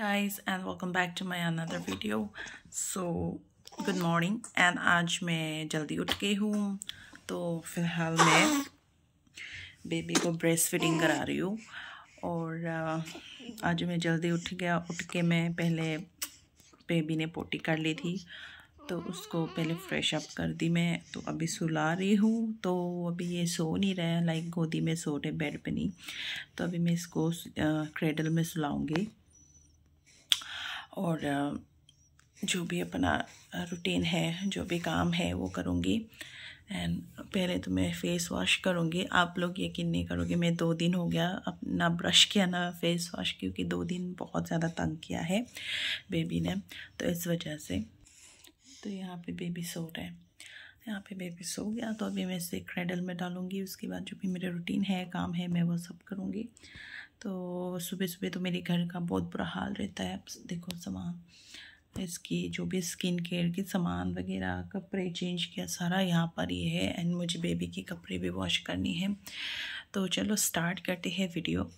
guys and welcome back to my another video so good morning and आज मैं जल्दी उठ गई हूँ तो फिलहाल मैं बेबी को ब्रेस्ट फीडिंग करा रही हूँ और आज मैं जल्दी उठ गया उठ के मैं पहले बेबी ने पोटी कर ली थी तो उसको पहले फ्रेश अप कर दी मैं तो अभी सुला रही हूँ तो अभी ये सो नहीं रहा है लाइक गोदी में सो रहे बेड पे नहीं तो अभी मैं इसको क्रेडल में सुलाऊँगी और जो भी अपना रूटीन है जो भी काम है वो करूँगी एंड पहले तो मैं फ़ेस वॉश करूँगी आप लोग यकीन नहीं करोगे मैं दो दिन हो गया अब ना ब्रश किया ना फेस वॉश क्योंकि दो दिन बहुत ज़्यादा तंग किया है बेबी ने तो इस वजह से तो यहाँ पे बेबी सो रहा है यहाँ पे बेबी सो गया तो अभी मैं इसे क्रेडल में डालूँगी उसके बाद जो भी मेरे रूटीन है काम है मैं वो सब करूँगी तो सुबह सुबह तो मेरे घर का बहुत बुरा हाल रहता है देखो सामान इसकी जो भी स्किन केयर के सामान वगैरह कपड़े चेंज किया सारा यहाँ पर ही है एंड मुझे बेबी के कपड़े भी वॉश करनी है तो चलो स्टार्ट करते हैं वीडियो